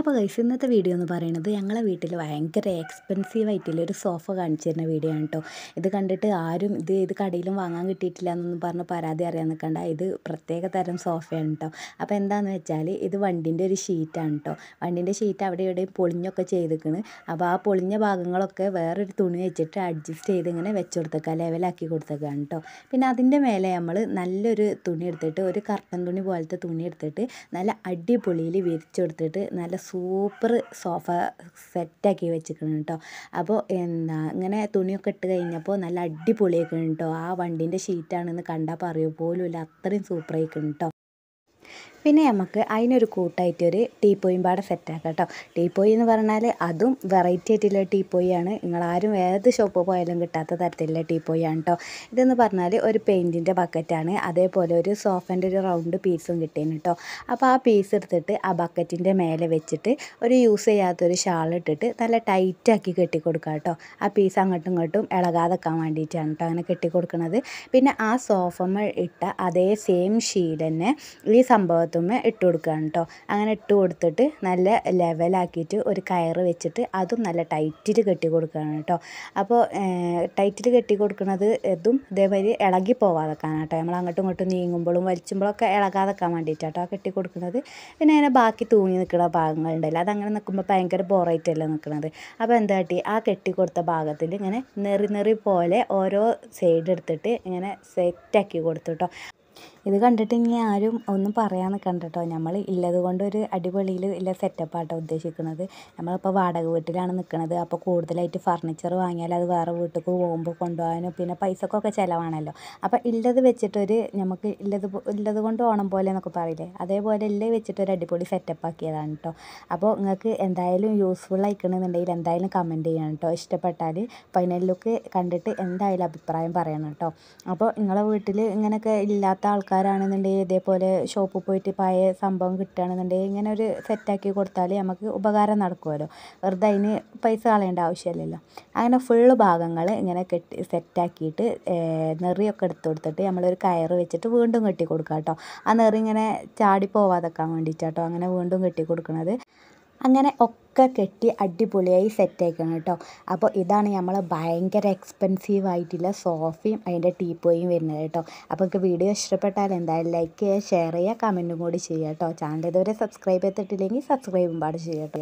അപ്പോൾ ഗൈസ് ഇന്നത്തെ വീഡിയോ എന്ന് പറയുന്നത് ഞങ്ങളെ വീട്ടിൽ ഭയങ്കര എക്സ്പെൻസീവ് ആയിട്ടുള്ള ഒരു സോഫ കാണിച്ചു തരുന്ന വീഡിയോ ആണ് കേട്ടോ ഇത് കണ്ടിട്ട് ആരും ഇത് ഇത് കടയിലും വാങ്ങാൻ കിട്ടിയിട്ടില്ല എന്നൊന്നും പറഞ്ഞ് പരാതി അറിയാൻ നിൽക്കണ്ട ഇത് പ്രത്യേക തരം സോഫയാണ് കേട്ടോ അപ്പോൾ എന്താണെന്ന് വെച്ചാൽ ഇത് വണ്ടിൻ്റെ ഒരു ഷീറ്റാണ് കേട്ടോ വണ്ടിൻ്റെ ഷീറ്റ് അവിടെ ഇവിടെയും പൊളിഞ്ഞൊക്കെ ചെയ്തിരിക്കുന്നത് അപ്പോൾ ആ പൊളിഞ്ഞ ഭാഗങ്ങളൊക്കെ വേറൊരു തുണി വെച്ചിട്ട് അഡ്ജസ്റ്റ് ചെയ്ത് ഇങ്ങനെ വെച്ച് കൊടുത്തേക്കുക ലെവലാക്കി കൊടുത്തേക്കാണ് കേട്ടോ പിന്നെ അതിൻ്റെ മേലെ നമ്മൾ നല്ലൊരു തുണി എടുത്തിട്ട് ഒരു കർട്ടൻ തുണി പോലത്തെ തുണി എടുത്തിട്ട് നല്ല അടിപൊളിയിൽ വിരിച്ചു കൊടുത്തിട്ട് നല്ല സൂപ്പർ സോഫ സെറ്റാക്കി വെച്ചിരിക്കണം കേട്ടോ അപ്പോൾ എന്താ ഇങ്ങനെ തുണിയൊക്കെ ഇട്ട് കഴിഞ്ഞപ്പോൾ നല്ല അടിപൊളിയാക്കണം കേട്ടോ ആ വണ്ടീൻ്റെ ഷീറ്റാണെന്ന് കണ്ടാൽ പറയുക പോലുമില്ല അത്രയും സൂപ്പറായിരിക്കണം കേട്ടോ പിന്നെ നമുക്ക് അതിനൊരു കൂട്ടായിട്ട് ഒരു ടീപ്പോയും പാടെ സെറ്റാക്കാം കേട്ടോ ടീപ്പോയി എന്ന് പറഞ്ഞാൽ അതും വെറൈറ്റി ആയിട്ടുള്ള ടീപ്പോയാണ് നിങ്ങളാരും ഏത് ഷോപ്പ് പോയാലും കിട്ടാത്ത തരത്തിലുള്ള ടീപ്പോയാണ് കേട്ടോ ഇതെന്ന് പറഞ്ഞാൽ ഒരു പെയിൻറ്റിൻ്റെ ബക്കറ്റാണ് അതേപോലെ ഒരു സോഫൻ്റെ ഒരു റൗണ്ട് പീസും കിട്ടിയാണ് കേട്ടോ അപ്പോൾ ആ പീസ് എടുത്തിട്ട് ആ ബക്കറ്റിൻ്റെ മേലെ വെച്ചിട്ട് ഒരു യൂസ് ചെയ്യാത്തൊരു ഷാൾ ഇട്ടിട്ട് നല്ല ടൈറ്റാക്കി കെട്ടിക്കൊടുക്കുക കേട്ടോ ആ പീസ് അങ്ങോട്ടും ഇങ്ങോട്ടും ഇളകാതെക്കാൻ വേണ്ടിയിട്ടാണ് കേട്ടോ അങ്ങനെ കെട്ടിക്കൊടുക്കുന്നത് പിന്നെ ആ സോഫമ്മ ഇട്ട അതേ സെയിം ഷീൽ തന്നെ ഈ സംഭവത്തിൽ ഭാഗത്തുമ്മേ ഇട്ട് കൊടുക്കുകയാണ് കേട്ടോ അങ്ങനെ ഇട്ട് കൊടുത്തിട്ട് നല്ല ലെവലാക്കിയിട്ട് ഒരു കയറ് വെച്ചിട്ട് അതും നല്ല ടൈറ്റിൽ കെട്ടി കൊടുക്കുകയാണ് കേട്ടോ അപ്പോൾ ടൈറ്റിൽ കെട്ടി കൊടുക്കുന്നത് ഇതും ഇതേമാതിരി ഇളകി പോവാതെക്കാണ് കേട്ടോ നമ്മൾ അങ്ങോട്ടും ഇങ്ങോട്ടും നീങ്ങുമ്പോഴും വലിച്ചുമ്പോഴൊക്കെ ഇളകാതെക്കാൻ വേണ്ടിയിട്ടാട്ടോ കെട്ടി കൊടുക്കുന്നത് പിന്നെ അതിനെ ബാക്കി തൂങ്ങി നിൽക്കുന്ന ഭാഗങ്ങളുണ്ടല്ലോ അതങ്ങനെ നിൽക്കുമ്പോൾ ഭയങ്കര ബോറായിട്ടല്ല നിൽക്കുന്നത് അപ്പോൾ എന്താ കട്ടി ആ കെട്ടി കൊടുത്ത ഭാഗത്തിൽ ഇങ്ങനെ നെറി നെറി പോലെ ഓരോ സൈഡ് എടുത്തിട്ട് ഇങ്ങനെ സെറ്റാക്കി കൊടുത്തു കേട്ടോ ഇത് കണ്ടിട്ട് ഇനി ആരും ഒന്നും പറയാൻ നിൽക്കണ്ട കേട്ടോ നമ്മൾ കൊണ്ട് കൊണ്ടൊരു അടിപൊളിയിൽ ഇല്ല സെറ്റപ്പാട്ടോ ഉദ്ദേശിക്കുന്നത് നമ്മളിപ്പോൾ വാടക വീട്ടിലാണ് നിൽക്കുന്നത് അപ്പോൾ കൂടുതലായിട്ട് ഫർണിച്ചർ വാങ്ങിയാൽ അത് വേറെ വീട്ടിൽ പോകുമ്പോൾ കൊണ്ടുപോകാനും പിന്നെ പൈസക്കൊക്കെ ചിലവാണല്ലോ അപ്പോൾ ഇല്ലത് വെച്ചിട്ടൊരു നമുക്ക് ഇല്ലത് ഇല്ലത് കൊണ്ട് ഓണം പോലെ എന്നൊക്കെ പറയില്ലേ അതേപോലെ വെച്ചിട്ട് വെച്ചിട്ടൊരു അടിപൊളി സെറ്റപ്പാക്കിയതാണ് കേട്ടോ അപ്പോൾ നിങ്ങൾക്ക് എന്തായാലും യൂസ്ഫുൾ ആയിക്കണമെന്നുണ്ടെങ്കിൽ എന്തായാലും കമൻറ്റ് ചെയ്യണം കേട്ടോ ഇഷ്ടപ്പെട്ടാൽ ഫൈനൽ ലുക്ക് കണ്ടിട്ട് എന്തായാലും അഭിപ്രായം പറയണം കേട്ടോ അപ്പോൾ നിങ്ങളെ വീട്ടിൽ ഇങ്ങനെയൊക്കെ ഇല്ലാത്ത ആൾക്കാർ ആൾക്കാരാണെന്നുണ്ടെങ്കിൽ ഇതേപോലെ ഷോപ്പിൽ പോയിട്ട് പഴയ സംഭവം കിട്ടുകയാണെന്നുണ്ടെങ്കിൽ ഇങ്ങനെ ഒരു സെറ്റാക്കി കൊടുത്താൽ നമുക്ക് ഉപകാരം നടക്കുമല്ലോ വെറുതെ അതിന് പൈസ കളയേണ്ട ആവശ്യമില്ലല്ലോ അങ്ങനെ ഫുള്ള് ഭാഗങ്ങൾ ഇങ്ങനെ കെട്ടി സെറ്റാക്കിയിട്ട് നെറിയൊക്കെ എടുത്ത് കൊടുത്തിട്ട് നമ്മളൊരു കയറ് വെച്ചിട്ട് വീണ്ടും കെട്ടി കൊടുക്കാം കേട്ടോ ആ നെറി ഇങ്ങനെ ചാടി പോവാതെക്കാൻ വേണ്ടിയിട്ടാട്ടോ അങ്ങനെ വീണ്ടും കെട്ടി കൊടുക്കുന്നത് അങ്ങനെ ഒക്കെ കെട്ടി അടിപൊളിയായി സെറ്റാക്കണം കേട്ടോ അപ്പോൾ ഇതാണ് നമ്മൾ ഭയങ്കര എക്സ്പെൻസീവ് ആയിട്ടുള്ള സോഫയും അതിൻ്റെ ടീപ്പോയും വരുന്നത് കേട്ടോ അപ്പോൾ നിങ്ങൾക്ക് വീഡിയോ ഇഷ്ടപ്പെട്ടാൽ എന്തായാലും ലൈക്ക് ചെയ്യുക ഷെയർ ചെയ്യുക കമൻറ്റും കൂടി ചെയ്യുക കേട്ടോ ചാനൽ ഇതുവരെ സബ്സ്ക്രൈബ് ചെയ്തിട്ടില്ലെങ്കിൽ സബ്സ്ക്രൈബും പാട് ചെയ്യുക കേട്ടോ